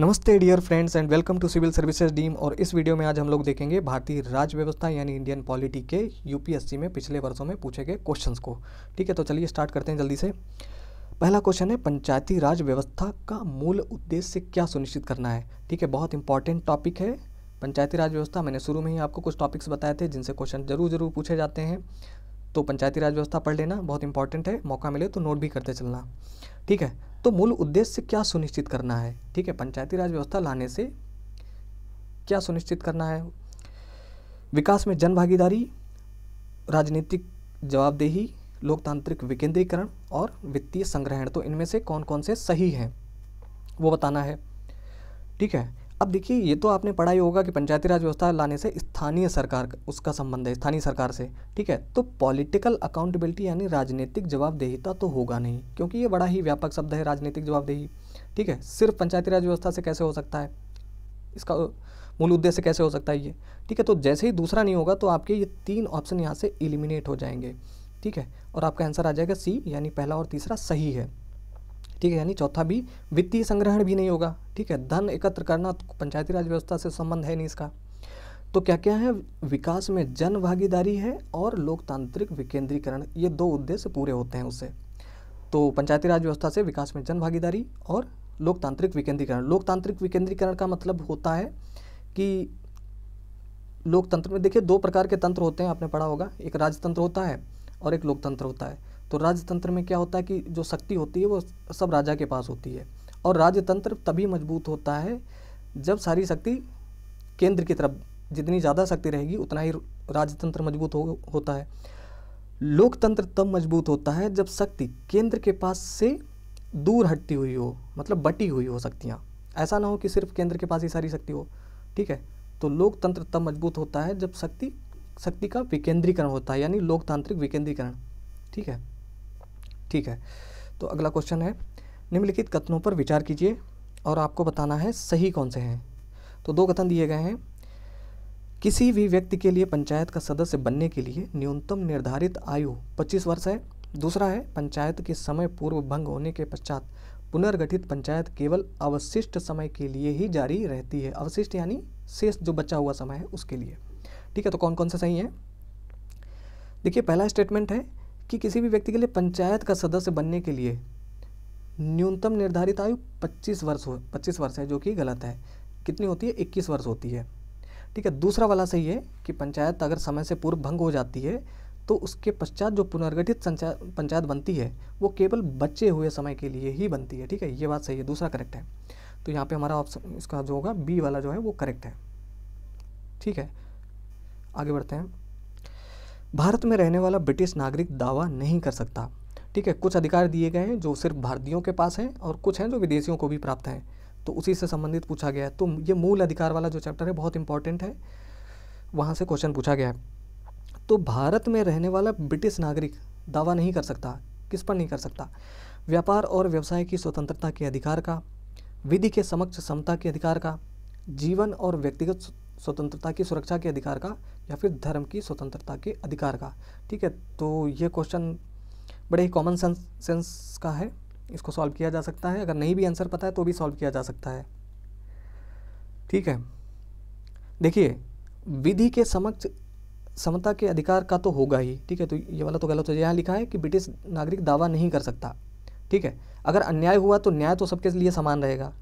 नमस्ते dear friends and welcome to civil services डीम और इस वीडियो में आज हम लोग देखेंगे भारतीय राज्य व्यवस्था यानी इंडियन पॉलिटी के यूपीएससी में पिछले वर्षों में पूछे गए क्वेश्चंस को ठीक है तो चलिए स्टार्ट करते हैं जल्दी से पहला क्वेश्चन है पंचायती राज व्यवस्था का मूल उद्देश्य क्या सुनिश्चित करना है ठीक है बहुत इंपॉर्टेंट टॉपिक है पंचायती राज व्यवस्था मैंने शुरू में ही आपको कुछ टॉपिक्स बताए थे जिनसे क्वेश्चन जरूर जरूर पूछे जाते हैं तो पंचायती राज व्यवस्था पढ़ लेना बहुत इंपॉर्टेंट है मौका मिले तो नोट भी करते चलना ठीक है तो मूल उद्देश्य क्या सुनिश्चित करना है ठीक है पंचायती राज व्यवस्था लाने से क्या सुनिश्चित करना है विकास में जन भागीदारी राजनीतिक जवाबदेही लोकतांत्रिक विकेंद्रीकरण और वित्तीय संग्रहण तो इनमें से कौन कौन से सही हैं वो बताना है ठीक है अब देखिए ये तो आपने पढ़ा ही होगा कि पंचायती राज व्यवस्था लाने से स्थानीय सरकार उसका संबंध है स्थानीय सरकार से ठीक है तो पॉलिटिकल अकाउंटेबिलिटी यानी राजनीतिक जवाबदेहिता तो होगा नहीं क्योंकि ये बड़ा ही व्यापक शब्द है राजनीतिक जवाबदेही ठीक है सिर्फ पंचायती राज व्यवस्था से कैसे हो सकता है इसका मूल उद्देश्य कैसे हो सकता है ये ठीक है तो जैसे ही दूसरा नहीं होगा तो आपके ये तीन ऑप्शन यहाँ से एलिमिनेट हो जाएंगे ठीक है और आपका आंसर आ जाएगा सी यानी पहला और तीसरा सही है ठीक है यानी चौथा भी वित्तीय संग्रहण भी नहीं होगा ठीक है धन एकत्र करना तो पंचायती राज व्यवस्था से संबंध है नहीं इसका तो क्या क्या है विकास में जन भागीदारी है और लोकतांत्रिक विकेंद्रीकरण ये दो उद्देश्य पूरे होते हैं उससे तो पंचायती राज व्यवस्था से विकास में जन भागीदारी और लोकतांत्रिक विकेंद्रीकरण लोकतांत्रिक विकेंद्रीकरण का मतलब होता है कि लोकतंत्र में देखिए दो प्रकार के तंत्र होते हैं आपने पढ़ा होगा एक राजतंत्र होता है और एक लोकतंत्र होता है तो राजतंत्र में क्या होता है कि जो शक्ति होती है वो सब राजा के पास होती है और राजतंत्र तभी मजबूत होता है जब सारी शक्ति केंद्र की तरफ जितनी ज़्यादा शक्ति रहेगी उतना ही राजतंत्र मजबूत हो, होता है लोकतंत्र तब मजबूत होता है जब शक्ति केंद्र के पास से दूर हटती हुई हो मतलब बटी हुई हो शक्तियाँ ऐसा ना हो कि सिर्फ केंद्र के पास ही सारी शक्ति हो ठीक है तो लोकतंत्र तब मजबूत होता है जब शक्ति शक्ति का विकेंद्रीकरण होता है यानी लोकतांत्रिक विकेंद्रीकरण ठीक है ठीक है तो अगला क्वेश्चन है निम्नलिखित कथनों पर विचार कीजिए और आपको बताना है सही कौन से हैं तो दो कथन दिए गए हैं किसी भी व्यक्ति के लिए पंचायत का सदस्य बनने के लिए न्यूनतम निर्धारित आयु 25 वर्ष है दूसरा है पंचायत के समय पूर्व भंग होने के पश्चात पुनर्गठित पंचायत केवल अवशिष्ट समय के लिए ही जारी रहती है अवशिष्ट यानी शेष जो बचा हुआ समय है उसके लिए ठीक है तो कौन कौन से सही है देखिए पहला स्टेटमेंट है कि किसी भी व्यक्ति के लिए पंचायत का सदस्य बनने के लिए न्यूनतम निर्धारित आयु 25 वर्ष हो पच्चीस वर्ष है जो कि गलत है कितनी होती है 21 वर्ष होती है ठीक है दूसरा वाला सही है कि पंचायत अगर समय से पूर्व भंग हो जाती है तो उसके पश्चात जो पुनर्गठित पंचायत बनती है वो केवल बचे हुए समय के लिए ही बनती है ठीक है ये बात सही है दूसरा करेक्ट है तो यहाँ पर हमारा ऑप्शन इसका जो होगा बी वाला जो है वो करेक्ट है ठीक है आगे बढ़ते हैं भारत में रहने वाला ब्रिटिश नागरिक दावा नहीं कर सकता ठीक है कुछ अधिकार दिए गए हैं जो सिर्फ भारतीयों के पास हैं और कुछ हैं जो विदेशियों को भी प्राप्त हैं तो उसी से संबंधित पूछा गया है तो ये मूल अधिकार वाला जो चैप्टर है बहुत इंपॉर्टेंट है वहाँ से क्वेश्चन पूछा गया है तो भारत में रहने वाला ब्रिटिश नागरिक दावा नहीं कर सकता किस पर नहीं कर सकता व्यापार और व्यवसाय की स्वतंत्रता के अधिकार का विधि के समक्ष समता के अधिकार का जीवन और व्यक्तिगत स्वतंत्रता की सुरक्षा के अधिकार का या फिर धर्म की स्वतंत्रता के अधिकार का ठीक है तो ये क्वेश्चन बड़े ही कॉमन सेंस सेंस का है इसको सॉल्व किया जा सकता है अगर नहीं भी आंसर पता है तो भी सॉल्व किया जा सकता है ठीक है देखिए विधि के समक्ष समता के अधिकार का तो होगा ही ठीक है तो ये वाला तो गलत हो यहाँ लिखा है कि ब्रिटिश नागरिक दावा नहीं कर सकता ठीक है अगर अन्याय हुआ तो न्याय तो सबके लिए समान रहेगा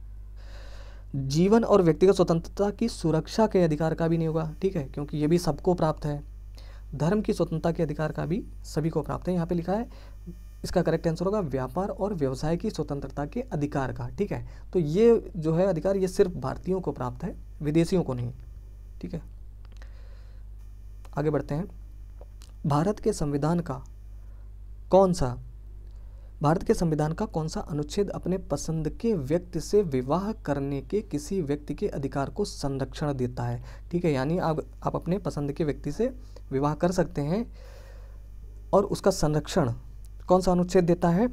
जीवन और व्यक्तिगत स्वतंत्रता की सुरक्षा के अधिकार का भी नहीं होगा ठीक है क्योंकि ये भी सबको प्राप्त है धर्म की स्वतंत्रता के अधिकार का भी सभी को प्राप्त है यहाँ पे लिखा है इसका करेक्ट आंसर होगा व्यापार और व्यवसाय की स्वतंत्रता के अधिकार का ठीक है तो ये जो है अधिकार ये सिर्फ भारतीयों को प्राप्त है विदेशियों को नहीं ठीक है आगे बढ़ते हैं भारत के संविधान का कौन सा भारत के संविधान का कौन सा अनुच्छेद अपने पसंद के व्यक्ति से विवाह करने के किसी व्यक्ति के अधिकार को संरक्षण देता है ठीक है यानी आप आप अपने पसंद के व्यक्ति से विवाह कर सकते हैं और उसका संरक्षण कौन सा अनुच्छेद देता है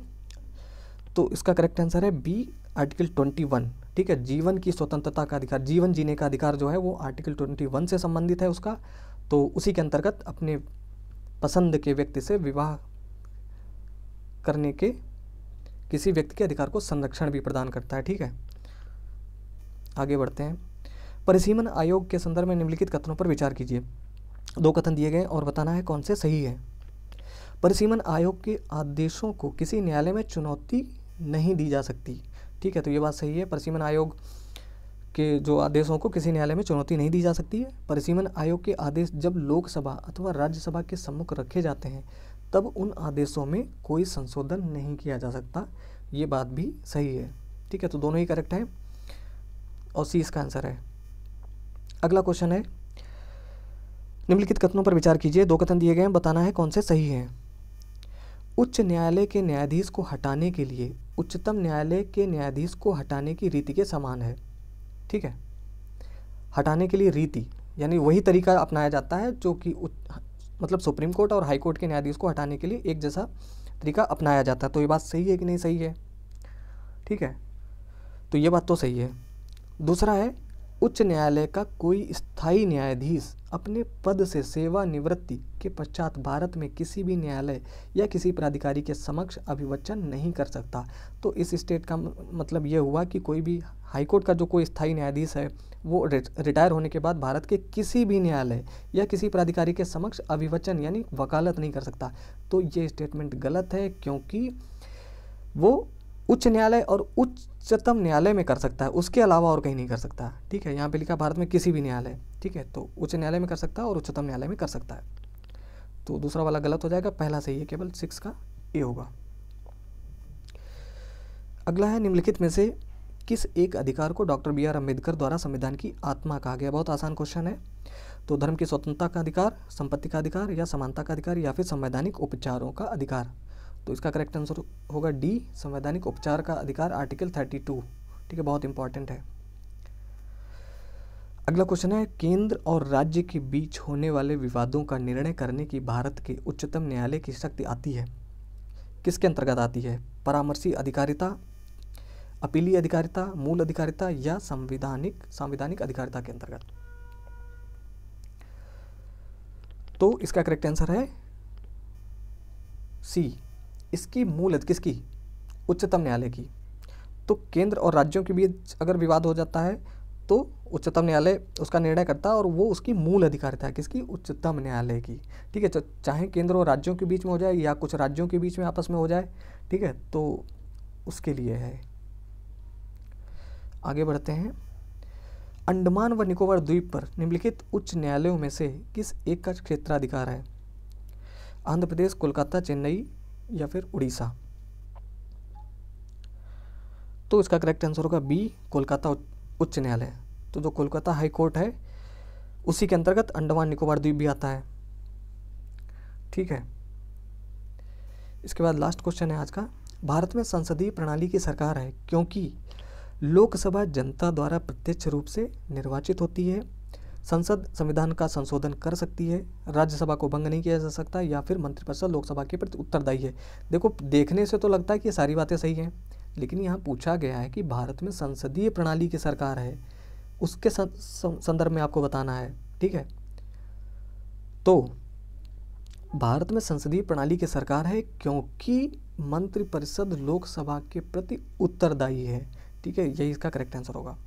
तो इसका करेक्ट आंसर है बी आर्टिकल ट्वेंटी वन ठीक है जीवन की स्वतंत्रता का अधिकार जीवन जीने का अधिकार जो है वो आर्टिकल ट्वेंटी वन से संबंधित है उसका तो उसी के अंतर्गत अपने पसंद के व्यक्ति से विवाह करने के किसी व्यक्ति के अधिकार को संरक्षण भी प्रदान करता है ठीक है आगे बढ़ते हैं परिसीमन आयोग के संदर्भ में निम्नलिखित कथनों पर विचार कीजिए दो कथन दिए गए और बताना है कौन से सही है परिसीमन आयोग के आदेशों को किसी न्यायालय में चुनौती नहीं दी जा सकती ठीक है तो ये बात सही है परिसीमन आयोग के जो आदेशों को किसी न्यायालय में चुनौती नहीं दी जा सकती है परिसीमन आयोग के आदेश जब लोकसभा अथवा राज्यसभा के सम्मुख रखे जाते हैं तब उन आदेशों में कोई संशोधन नहीं किया जा सकता ये बात भी सही है ठीक है तो दोनों ही करेक्ट है और सी इसका आंसर है अगला क्वेश्चन है निम्नलिखित कथनों पर विचार कीजिए दो कथन दिए गए हैं बताना है कौन से सही हैं उच्च न्यायालय के न्यायाधीश को हटाने के लिए उच्चतम न्यायालय के न्यायाधीश को हटाने की रीति के समान है ठीक है हटाने के लिए रीति यानी वही तरीका अपनाया जाता है जो कि मतलब सुप्रीम कोर्ट और हाई कोर्ट के न्यायाधीश को हटाने के लिए एक जैसा तरीका अपनाया जाता है तो ये बात सही है कि नहीं सही है ठीक है तो ये बात तो सही है दूसरा है उच्च न्यायालय का कोई स्थायी न्यायाधीश अपने पद से सेवा निवृत्ति के पश्चात भारत में किसी भी न्यायालय या किसी प्राधिकारी के समक्ष अभिवचन नहीं कर सकता तो इस स्टेट का मतलब ये हुआ कि कोई भी हाईकोर्ट का जो कोई स्थायी न्यायाधीश है वो रिटायर होने के बाद भारत के किसी भी न्यायालय या किसी प्राधिकारी के समक्ष अभिवचन यानी वकालत नहीं कर सकता तो ये स्टेटमेंट गलत है क्योंकि वो उच्च न्यायालय और उच्चतम न्यायालय में कर सकता है उसके अलावा और कहीं नहीं कर सकता ठीक है यहाँ पे लिखा भारत में किसी भी न्यायालय ठीक है तो उच्च न्यायालय में कर सकता है और उच्चतम न्यायालय में कर सकता है तो दूसरा वाला गलत हो जाएगा पहला सही है केवल सिक्स का ए होगा अगला है निम्नलिखित में से किस एक अधिकार को डॉक्टर बी आर अम्बेडकर द्वारा संविधान की आत्मा कहा गया बहुत आसान क्वेश्चन है तो धर्म की स्वतंत्रता का अधिकार संपत्ति का अधिकार या समानता का अधिकार या फिर संवैधानिक उपचारों का अधिकार तो इसका करेक्ट आंसर होगा डी संवैधानिक उपचार का अधिकार आर्टिकल थर्टी टू ठीक है बहुत इंपॉर्टेंट है अगला क्वेश्चन है केंद्र और राज्य के बीच होने वाले विवादों का निर्णय करने की भारत के उच्चतम न्यायालय की शक्ति आती है किसके अंतर्गत आती है परामर्शी अधिकारिता अपीलीय अधिकारिता मूल अधिकारिता या संविधानिक संवैधानिक अधिकारिता के अंतर्गत तो इसका करेक्ट आंसर है सी इसकी मूलत किसकी उच्चतम न्यायालय की तो केंद्र और राज्यों के बीच अगर विवाद हो जाता है तो उच्चतम न्यायालय उसका निर्णय करता है और वो उसकी मूल अधिकारिता है किसकी उच्चतम न्यायालय की ठीक है चाहे केंद्र और राज्यों के बीच में हो जाए या कुछ राज्यों के बीच में आपस में हो जाए ठीक है तो उसके लिए है आगे बढ़ते हैं अंडमान व निकोबार द्वीप पर निम्नलिखित उच्च न्यायालयों में से किस एक का क्षेत्राधिकार है आंध्र प्रदेश कोलकाता चेन्नई या फिर उड़ीसा तो इसका करेक्ट आंसर होगा बी कोलकाता उच्च न्यायालय तो जो कोलकाता हाई कोर्ट है उसी के अंतर्गत अंडमान निकोबार द्वीप भी आता है ठीक है इसके बाद लास्ट क्वेश्चन है आज का भारत में संसदीय प्रणाली की सरकार है क्योंकि लोकसभा जनता द्वारा प्रत्यक्ष रूप से निर्वाचित होती है संसद संविधान का संशोधन कर सकती है राज्यसभा को भंग नहीं किया जा सकता या फिर मंत्रिपरिषद लोकसभा के प्रति उत्तरदायी है देखो देखने से तो लगता है कि सारी बातें सही हैं लेकिन यहाँ पूछा गया है कि भारत में संसदीय प्रणाली की सरकार है उसके संदर्भ में आपको बताना है ठीक है तो भारत में संसदीय प्रणाली की सरकार है क्योंकि मंत्रिपरिषद लोकसभा के प्रति उत्तरदायी है ठीक है यही इसका करेक्ट आंसर होगा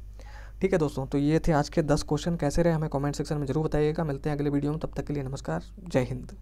ठीक है दोस्तों तो ये थे आज के दस क्वेश्चन कैसे रहे हमें कमेंट सेक्शन में जरूर बताइएगा मिलते हैं अगले वीडियो में तब तक के लिए नमस्कार जय हिंद